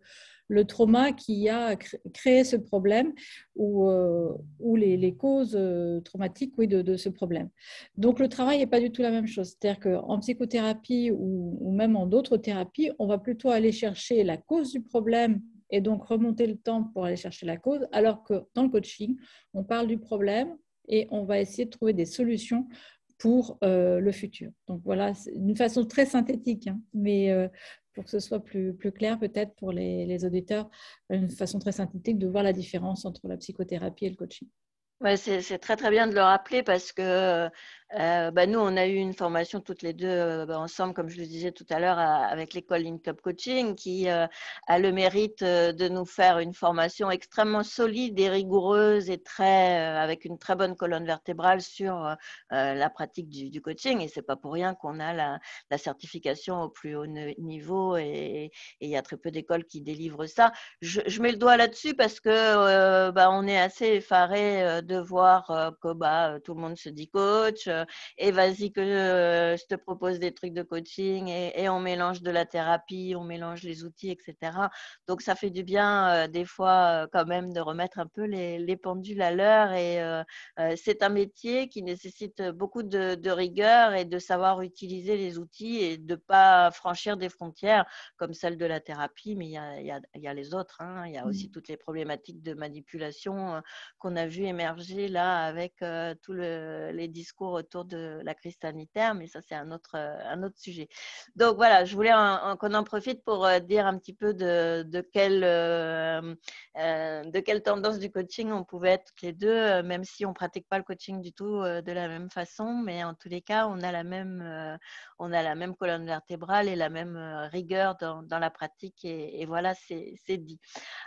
le trauma qui a créé ce problème ou, euh, ou les, causes euh, traumatiques oui, de, ce problème. Donc le travail n'est pas du tout la même chose. C'est-à-dire qu'en psychothérapie ou, ou même en d'autres thérapies, on va plutôt aller chercher la cause du problème et donc remonter le temps pour aller chercher la cause, alors que dans le coaching, on parle du problème et on va essayer de trouver des solutions pour euh, le futur. Donc voilà, d'une façon très synthétique, hein, mais euh, pour que ce soit plus, plus clair peut-être pour les, les, auditeurs, une façon très synthétique de voir la différence entre la psychothérapie et le coaching. Oui, c'est très très bien de le rappeler parce que euh, euh, bah, nous, on a eu une formation toutes les deux euh, bah, ensemble, comme je le disais tout à l'heure, avec l'école Link Coaching, qui euh, a le mérite de nous faire une formation extrêmement solide et rigoureuse et très, avec une très bonne colonne vertébrale sur la pratique du, coaching. Et c'est pas pour rien qu'on a la, certification au plus haut niveau et il y a très peu d'écoles qui délivrent ça. Je, mets le doigt là-dessus parce que bah, on est assez effaré de voir que tout le monde se dit coach et euh, eh, vas-y que euh, je te propose des trucs de coaching et, on mélange de la thérapie, on mélange les outils, etc. Donc ça fait du bien euh, des fois quand même de remettre un peu les, pendules à l'heure et c'est un métier qui nécessite beaucoup de, rigueur et de savoir utiliser les outils et de ne pas franchir des frontières comme celle de la thérapie, mais il y a, y a, les autres. Hein. Il y a aussi mmh. toutes les problématiques de manipulation qu'on a vu émerger là avec tous les discours autour de la crise sanitaire, mais ça, c'est un autre, euh, un autre sujet. Donc voilà, je voulais qu'on en profite pour euh, dire un petit peu de, quelle, euh, de quelle tendance du coaching on pouvait être les deux, même si on ne pratique pas le coaching du tout de la même façon, mais en tous les cas, on a la même, on a la même colonne vertébrale et la même rigueur dans, la pratique, et, et voilà, c'est dit.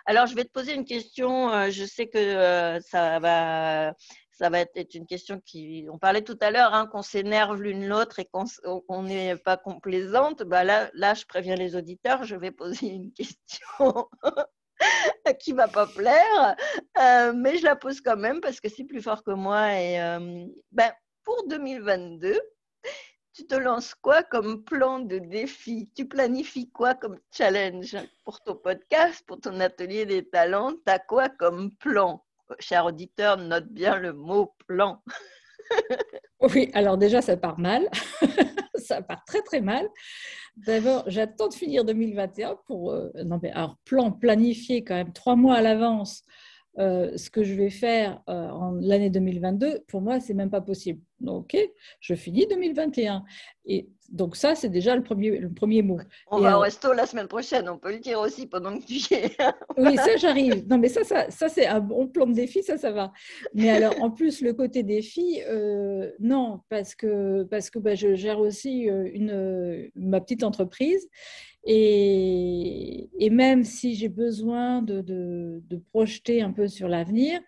Alors, je vais te poser une question, je sais que ça va ça va être une question qui. On parlait tout à l'heure hein, qu'on s'énerve l'une l'autre et qu'on n'est pas complaisante. Bah là, là, je préviens les auditeurs, je vais poser une question qui va pas plaire, euh, mais je la pose quand même parce que c'est plus fort que moi. Et euh, ben, pour 2022, tu te lances quoi comme plan de défi Tu planifies quoi comme challenge pour ton podcast, pour ton atelier des talents Tu as quoi comme plan cher auditeur, note bien le mot plan. oui, alors déjà, ça part mal. ça part très très mal. D'abord, j'attends de finir 2021 pour... Euh, non, mais alors, plan, planifier quand même trois mois à l'avance. Euh, ce que je vais faire euh, en l'année 2022, pour moi, c'est même pas possible. Donc, ok, je finis 2021. Et donc ça, c'est déjà le premier, le premier mot. On va au resto la semaine prochaine, on peut le dire aussi pendant que tu es. oui, ça j'arrive. Non, mais ça, ça, c'est un bon plan de défi, ça, ça va. Mais alors, en plus, le côté défi, euh, non, parce que, parce que bah, je gère aussi euh, une, euh, ma petite entreprise. Et, et, même si j'ai besoin de, de, de, projeter un peu sur l'avenir,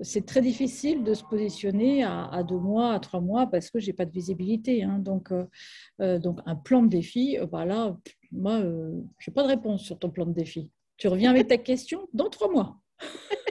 c'est très difficile de se positionner à, deux mois, à trois mois, parce que je n'ai pas de visibilité. Hein. Donc, euh, euh, donc, un plan de défi, Voilà, euh, bah là, moi, je n'ai pas de réponse sur ton plan de défi. Tu reviens avec ta question dans trois mois.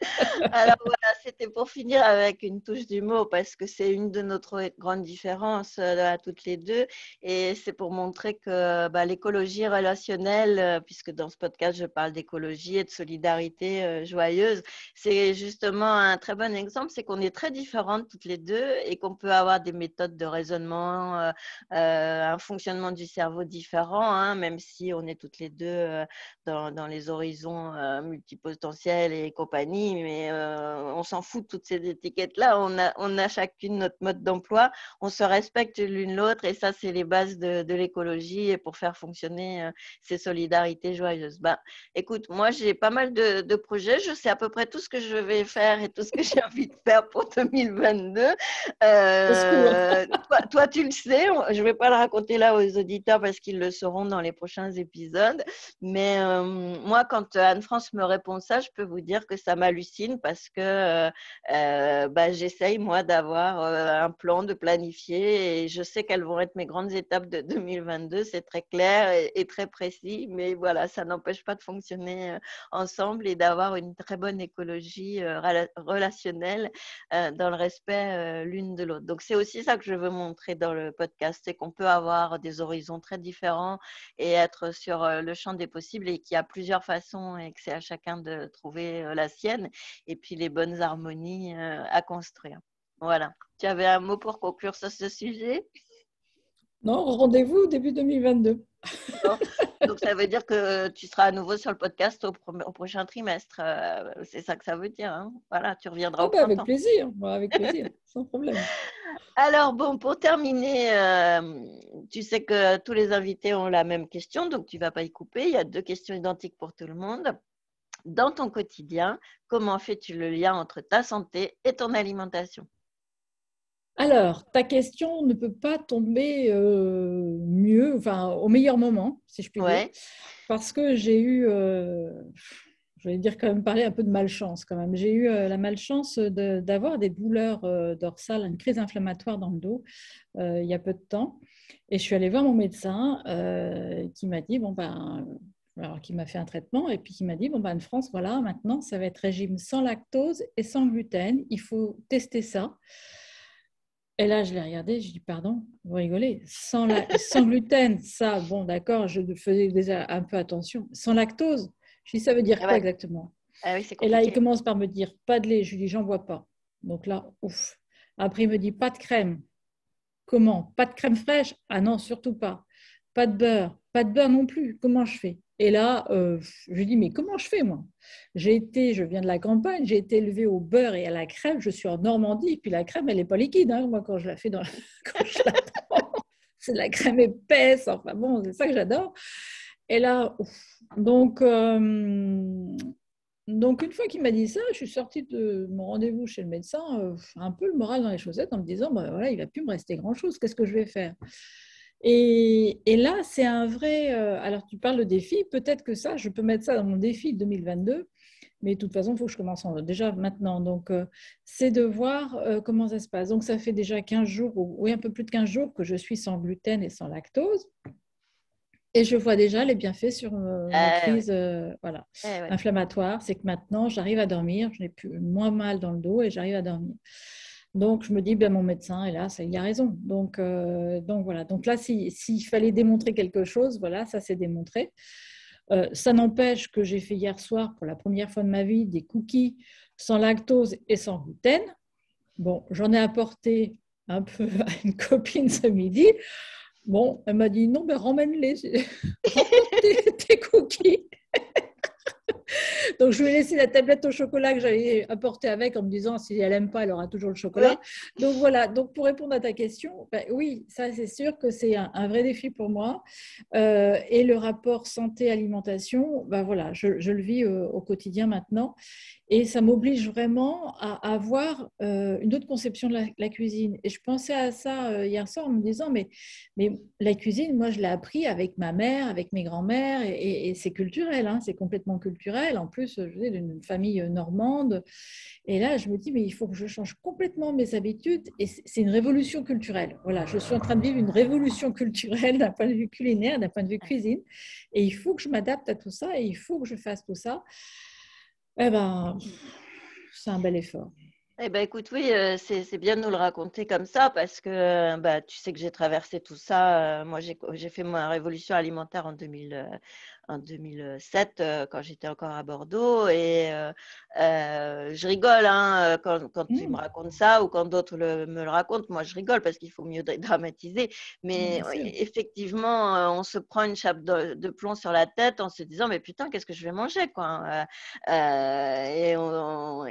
Alors voilà, c'était pour finir avec une touche d'humour parce que c'est une de nos grandes différences euh, à toutes les deux et c'est pour montrer que bah, l'écologie relationnelle, euh, puisque dans ce podcast je parle d'écologie et de solidarité euh, joyeuse, c'est justement un très bon exemple, c'est qu'on est très différentes toutes les deux et qu'on peut avoir des méthodes de raisonnement, un fonctionnement du cerveau différent, hein, même si on est toutes les deux dans, les horizons multipotentiels et compagnie mais euh, on s'en fout de toutes ces étiquettes-là. On a, on a chacune notre mode d'emploi, on se respecte l'une l'autre et ça, c'est les bases de, l'écologie et pour faire fonctionner euh, ces solidarités joyeuses. Ben, écoute, moi, j'ai pas mal de, projets. Je sais à peu près tout ce que je vais faire et tout ce que j'ai envie de faire pour 2022. Euh, toi, tu le sais, je ne vais pas le raconter là aux auditeurs parce qu'ils le sauront dans les prochains épisodes. Mais moi, quand Anne-France me répond ça, je peux vous dire que ça m'a parce que euh, bah, j'essaye moi d'avoir euh, un plan, de planifier et je sais quelles vont être mes grandes étapes de 2022. C'est très clair et, très précis, mais voilà, ça n'empêche pas de fonctionner euh, ensemble et d'avoir une très bonne écologie relationnelle dans le respect l'une de l'autre. Donc c'est aussi ça que je veux montrer dans le podcast, c'est qu'on peut avoir des horizons très différents et être sur le champ des possibles et qu'il y a plusieurs façons et que c'est à chacun de trouver la sienne et puis les bonnes harmonies euh, à construire. Voilà. Tu avais un mot pour conclure sur ce sujet Non, rendez-vous début 2022. Donc ça veut dire que tu seras à nouveau sur le podcast au, prochain trimestre. Euh, c'est ça que ça veut dire. Hein voilà, tu reviendras ah au bah, Avec plaisir, bah, avec plaisir, sans problème. Alors bon, pour terminer, euh, tu sais que tous les invités ont la même question, donc tu ne vas pas y couper. Il y a deux questions identiques pour tout le monde dans ton quotidien, comment fais-tu le lien entre ta santé et ton alimentation alors, ta question ne peut pas tomber euh, mieux, enfin au meilleur moment, si je puis dire, parce que j'ai eu, euh, je vais dire quand même parler un peu de malchance quand même. J'ai eu euh, la malchance d'avoir des douleurs dorsales, une crise inflammatoire dans le dos il y a peu de temps, et je suis allée voir mon médecin qui m'a dit bon ben alors, qui m'a fait un traitement et puis qui m'a dit Bon, ben, France, voilà, maintenant, ça va être régime sans lactose et sans gluten. Il faut tester ça. Et là, je l'ai regardé, je dis Pardon, vous rigolez. Sans, gluten, ça, bon, d'accord, je faisais déjà un peu attention. Sans lactose, je dis Ça veut dire ah quoi exactement ah Et là, il commence par me dire Pas de lait. Je lui dis J'en vois pas. Donc là, ouf. Après, il me dit Pas de crème. Comment Pas de crème fraîche Ah non, surtout pas. Pas de beurre. Pas de beurre non plus. Comment je fais et là, euh, je je dis, mais comment je fais, moi J'ai été, je viens de la campagne, j'ai été élevée au beurre et à la crème, je suis en Normandie, puis la crème, elle n'est pas liquide, hein. moi, quand je la fais dans... quand je la c'est de la crème épaisse, enfin bon, c'est ça que j'adore. Et là, donc, euh, donc, une fois qu'il m'a dit ça, je suis sortie de mon rendez-vous chez le médecin, euh, un peu le moral dans les chaussettes, en me disant, bah, voilà, il ne va plus me rester grand-chose, qu'est-ce que je vais faire et, là, c'est un vrai... Euh, alors, tu parles de défi, peut-être que ça, je peux mettre ça dans mon défi 2022, mais de toute façon, il faut que je commence déjà maintenant. Donc, euh, c'est de voir euh, comment ça se passe. Donc, ça fait déjà 15 jours, ou, un peu plus de 15 jours que je suis sans gluten et sans lactose. Et je vois déjà les bienfaits sur ma ah crise voilà, eh inflammatoire. C'est que maintenant, j'arrive à dormir, je n'ai plus moins mal dans le dos et j'arrive à dormir. Donc, je me dis, ben, mon médecin, et là, ça, il a raison. Donc, euh, donc voilà. Donc là, s'il fallait démontrer quelque chose, voilà, ça s'est démontré. Euh, ça n'empêche que j'ai fait hier soir, pour la première fois de ma vie, des cookies sans lactose et sans gluten. Bon, j'en ai apporté un peu à une copine ce midi. Bon, elle m'a dit non, ben ramène-les, tes, tes, cookies. Donc, je lui ai laissé la tablette au chocolat que j'avais apportée avec en me disant si elle n'aime pas, elle aura toujours le chocolat. Donc, voilà. Donc, pour répondre à ta question, ben oui, ça, c'est sûr que c'est un, vrai défi pour moi. Euh, et le rapport santé-alimentation, ben, voilà, je, le vis euh, au quotidien maintenant. Et ça m'oblige vraiment à, avoir euh, une autre conception de la, cuisine. Et je pensais à ça hier soir en me disant mais, mais la cuisine, moi, je l'ai appris avec ma mère, avec mes grands-mères, et, c'est culturel, hein, c'est complètement culturel. En plus, d'une famille euh, normande. Et là, je me dis, mais il faut que je change complètement mes habitudes. Et c'est une révolution culturelle. Voilà, je suis en train de vivre une révolution culturelle d'un point de vue culinaire, d'un point de vue cuisine. Et il faut que je m'adapte à tout ça et il faut que je fasse tout ça. Eh ben, c'est un bel effort. Eh ben, écoute, oui, euh, c'est bien de nous le raconter comme ça parce que euh, bah, tu sais que j'ai traversé tout ça. Moi, j'ai fait ma révolution alimentaire en, 2000, en 2007 euh, quand j'étais encore à Bordeaux. Et euh, euh, je rigole hein, quand, tu me mmh. racontes ça ou quand d'autres me le racontent. Moi, je rigole parce qu'il faut mieux dramatiser. Mais mmh, effectivement, on se prend une chape de, plomb sur la tête en se disant Mais putain, qu'est-ce que je vais manger quoi hein,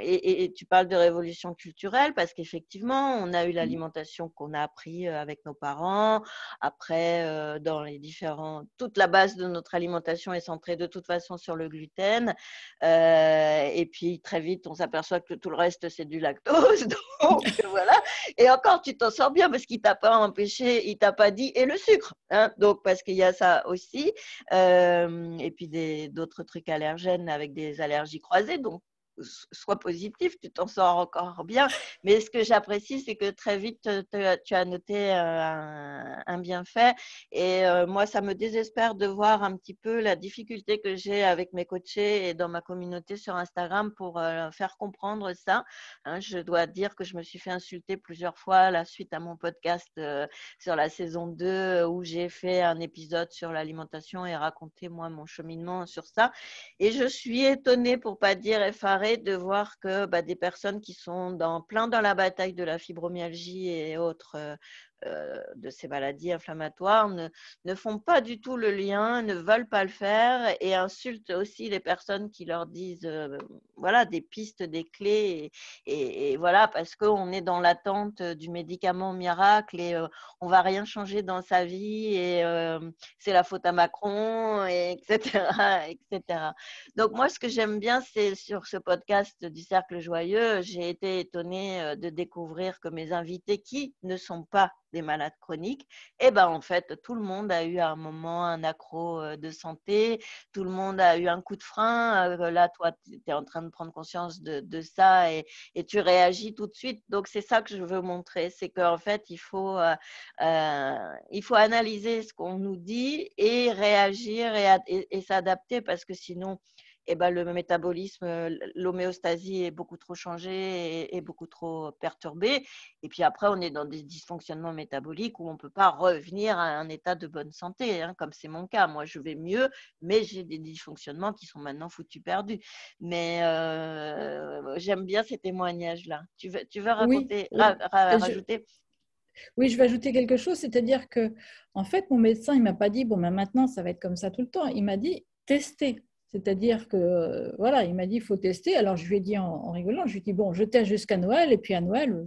et, et, tu parles de révolution culturelle parce qu'effectivement, on a eu mmh. l'alimentation qu'on a appris avec nos parents. Après, dans les différents, toute la base de notre alimentation est centré de toute façon sur le gluten. Euh, et puis très vite, on s'aperçoit que tout le reste, c'est du lactose. Donc voilà. Et encore, tu t'en sors bien parce qu'il t'a pas empêché, il t'a pas dit et le sucre. Hein, donc parce qu'il y a ça aussi. Euh, et puis d'autres trucs allergènes avec des allergies croisées. Donc soit positif, tu t'en sors encore bien. Mais ce que j'apprécie, c'est que très vite, tu as noté euh, un, bienfait. Et euh, moi, ça me désespère de voir un petit peu la difficulté que j'ai avec mes coachés et dans ma communauté sur Instagram pour euh, faire comprendre ça. Hein, je dois dire que je me suis fait insulter plusieurs fois la suite à mon podcast sur la saison 2 où j'ai fait un épisode sur l'alimentation et raconté moi mon cheminement sur ça. Et je suis étonnée, pour pas dire effarée, de voir que bah, des personnes qui sont dans, plein dans la bataille de la fibromyalgie et autres euh, euh, de ces maladies inflammatoires ne, font pas du tout le lien, ne veulent pas le faire et insultent aussi les personnes qui leur disent euh, voilà des pistes, des clés et, voilà parce qu'on est dans l'attente du médicament miracle et euh, on va rien changer dans sa vie et c'est la faute à Macron etc etc. Donc moi ce que j'aime bien c'est sur ce podcast du cercle joyeux j'ai été étonnée de découvrir que mes invités qui ne sont pas des malades chroniques, et eh ben en fait, tout le monde a eu à un moment un accro euh, de santé, tout le monde a eu un coup de frein. Euh, là, toi, tu es en train de prendre conscience de, ça et, tu réagis tout de suite. Donc, c'est ça que je veux montrer, c'est qu'en fait, il faut, euh, il faut analyser ce qu'on nous dit et réagir et s'adapter parce que sinon, ben, le métabolisme, euh, l'homéostasie est beaucoup trop changée et, beaucoup trop perturbée. Et puis après, on est dans des dysfonctionnements métaboliques où on ne peut pas revenir à un état de bonne santé, hein, comme c'est mon cas. Moi, je vais mieux, mais j'ai des dysfonctionnements qui sont maintenant foutus perdus. Mais euh, j'aime bien ces témoignages-là. Tu veux, tu veux raconter, oui, rajouter oui, je vais ajouter quelque chose, c'est-à-dire que, en fait, mon médecin, il m'a pas dit, bon, ben maintenant, ça va être comme ça tout le temps. Il m'a dit, testez. C'est-à-dire que, euh, voilà, il m'a dit, il faut tester. Alors, je lui ai dit en, rigolant, je lui ai dit, bon, je teste jusqu'à Noël, et puis à Noël,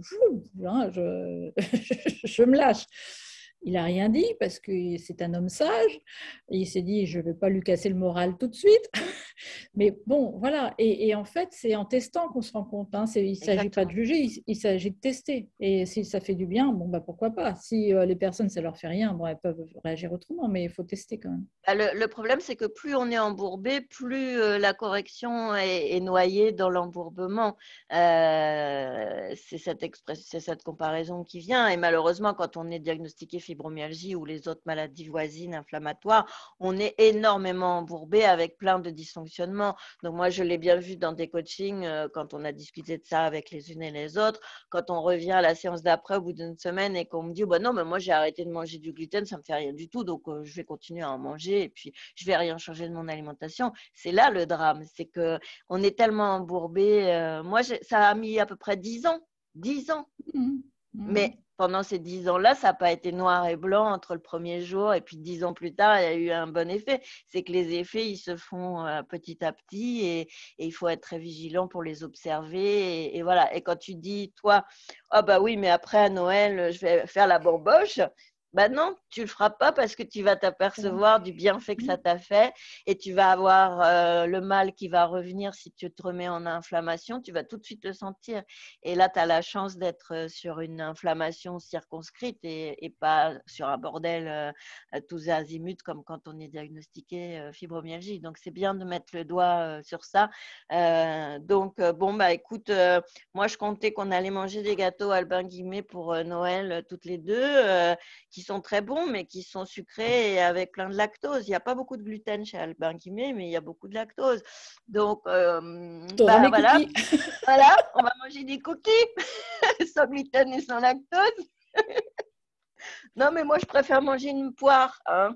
hein, je me lâche il n'a rien dit parce que c'est un homme sage. il s'est dit, je ne vais pas lui casser le moral tout de suite. Mais bon, voilà. Et, en fait, c'est en testant qu'on se rend compte. Hein. Il ne s'agit pas de juger, il, s'agit de tester. Et si ça fait du bien, bon, bah, pourquoi pas. Si euh, les personnes, ça ne leur fait rien, bon, elles peuvent réagir autrement, mais il faut tester quand même. Bah, le, problème, c'est que plus on est embourbé, plus euh, la correction est, noyée dans l'embourbement. Euh, c'est cette, cette comparaison qui vient. Et malheureusement, quand on est diagnostiqué fibromyalgie ou les autres maladies voisines inflammatoires, on est énormément embourbé avec plein de dysfonctionnements. Donc moi, je l'ai bien vu dans des coachings euh, quand on a discuté de ça avec les unes et les autres. Quand on revient à la séance d'après au bout d'une semaine et qu'on me dit, bah non, mais moi j'ai arrêté de manger du gluten, ça me fait rien du tout, donc euh, je vais continuer à en manger et puis je vais rien changer de mon alimentation. C'est là le drame, c'est que on est tellement embourbé. Euh, moi, ça a mis à peu près dix ans, dix ans. Mmh. Mmh. Mais pendant ces dix ans-là, ça n'a pas été noir et blanc entre le premier jour et puis dix ans plus tard, il y a eu un bon effet. C'est que les effets, ils se font euh, petit à petit et, il faut être très vigilant pour les observer. Et, voilà. Et quand tu dis, toi, oh bah oui, mais après à Noël, je vais faire la bamboche, bah non, tu le feras pas parce que tu vas t'apercevoir du bienfait que ça t'a fait et tu vas avoir euh, le mal qui va revenir si tu te remets en inflammation, tu vas tout de suite le sentir. Et là, tu as la chance d'être euh, sur une inflammation circonscrite et, pas sur un bordel euh, tous azimuts comme quand on est diagnostiqué fibromyalgie. Donc, c'est bien de mettre le doigt sur ça. donc, bon, bah écoute, moi, je comptais qu'on allait manger des gâteaux Albin guillemets pour Noël toutes les deux qui sont très bons, mais qui sont sucrés et avec plein de lactose. Il n'y a pas beaucoup de gluten chez Albin Guimet, mais il y a beaucoup de lactose. Donc, euh, bah, voilà. on va manger des cookies sans gluten et sans lactose. non, mais moi, je préfère manger une poire. Hein.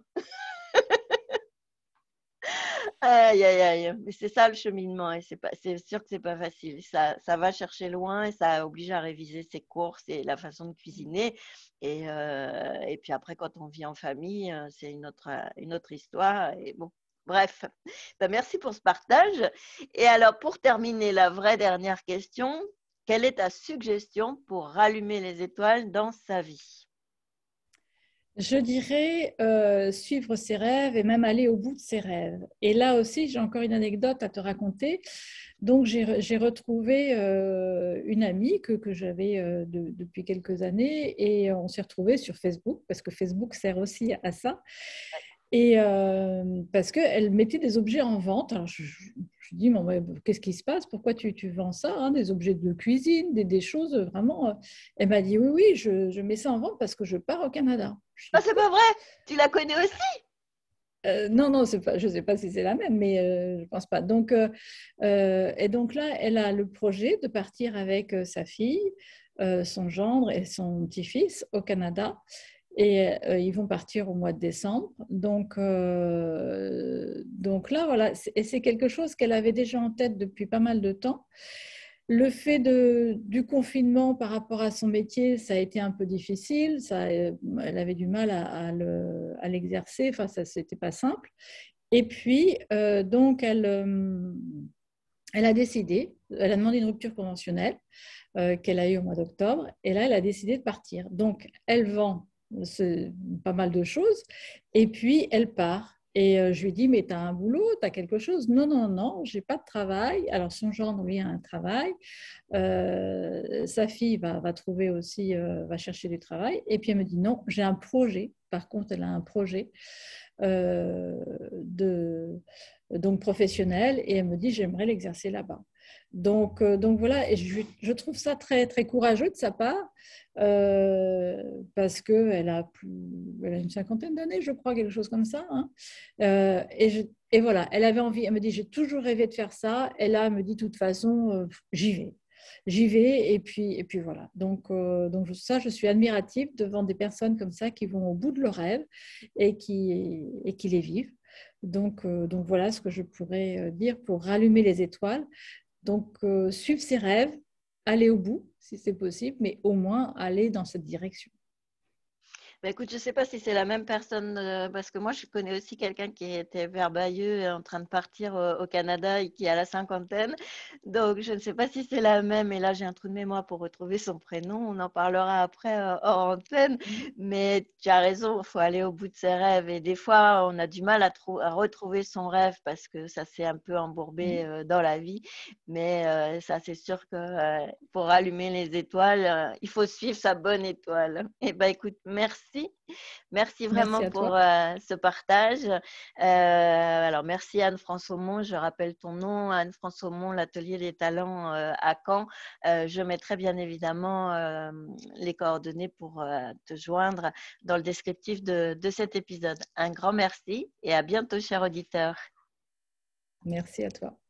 Aïe, aïe, aïe. Mais c'est ça le cheminement. Et c'est, pas, c'est sûr que c'est pas facile. Ça, ça va chercher loin et ça oblige à réviser ses courses et la façon de cuisiner. Et, euh, et puis après, quand on vit en famille, euh, c'est une autre, euh, une autre histoire. Et bon, bref. Ben, merci pour ce partage. Et alors, pour terminer, la vraie dernière question. Quelle est ta suggestion pour rallumer les étoiles dans sa vie je dirais euh, suivre ses rêves et même aller au bout de ses rêves. Et là aussi, j'ai encore une anecdote à te raconter. Donc, j'ai retrouvé euh, une amie que, j'avais euh, depuis quelques années et on s'est retrouvés sur Facebook parce que Facebook sert aussi à ça. Et euh, parce qu'elle mettait des objets en vente. Alors je, me dis, mais qu'est-ce qui se passe Pourquoi tu, tu vends ça hein? Des objets de cuisine, des, des choses euh, vraiment. Euh. Elle m'a dit, oui, oui, je, je, mets ça en vente parce que je pars au Canada. ah, c'est pas vrai Tu la connais aussi euh, non, non, pas, je ne sais pas si c'est la même, mais je ne pense pas. Donc, et donc là, elle a le projet de partir avec sa fille, son gendre et son petit-fils au Canada et euh, ils vont partir au mois de décembre. Donc, euh, donc là, voilà, et c'est quelque chose qu'elle avait déjà en tête depuis pas mal de temps. Le fait de, du confinement par rapport à son métier, ça a été un peu difficile. Ça, euh, elle avait du mal à, à l'exercer. enfin, ça, c'était pas simple. Et puis, donc, elle, elle a décidé, elle a demandé une rupture conventionnelle qu'elle a eue au mois d'octobre, et là, elle a décidé de partir. Donc, elle vend pas mal de choses. Et puis, elle part. Et euh, je lui dis, mais tu as un boulot, tu as quelque chose Non, non, non, j'ai pas de travail. Alors, son gendre, lui, a un travail. Euh, sa fille va, va trouver aussi, euh, va chercher du travail. Et puis, elle me dit, non, j'ai un projet. Par contre, elle a un projet de, donc professionnel. Et elle me dit, j'aimerais l'exercer là-bas. Donc, euh, donc voilà, et je, trouve ça très, très courageux de sa part, euh, parce qu'elle a, elle a une cinquantaine d'années, je crois, quelque chose comme ça. Hein. Euh, et, et, voilà, elle avait envie, elle me dit, j'ai toujours rêvé de faire ça. Et là, elle me dit, de toute façon, euh, j'y vais. J'y vais et puis, et puis voilà. Donc, donc ça, je suis admirative devant des personnes comme ça qui vont au bout de leur rêve et qui, et qui les vivent. Donc, donc, voilà ce que je pourrais dire pour rallumer les étoiles. Donc, euh, suivre ses rêves, aller au bout si c'est possible, mais au moins aller dans cette direction. Bah, écoute, je ne sais pas si c'est la même personne, euh, parce que moi, je connais aussi quelqu'un qui était verbailleux et en train de partir euh, au Canada et qui a la cinquantaine. Donc, je ne sais pas si c'est la même. Et là, j'ai un trou de mémoire pour retrouver son prénom. On en parlera après euh, hors antenne. Mais tu as raison, il faut aller au bout de ses rêves. Et des fois, on a du mal à, à retrouver son rêve parce que ça s'est un peu embourbé mmh. dans la vie. Mais ça, c'est sûr que pour allumer les étoiles, il faut suivre sa bonne étoile. Et eh bien, écoute, merci merci. Merci vraiment pour euh, ce partage. Euh, alors, merci Anne-France Aumont. Je rappelle ton nom, Anne-France Aumont, l'Atelier des Talents euh, à Caen. je mettrai bien évidemment les coordonnées pour te joindre dans le descriptif de, de cet épisode. Un grand merci et à bientôt, chers auditeur. Merci à toi.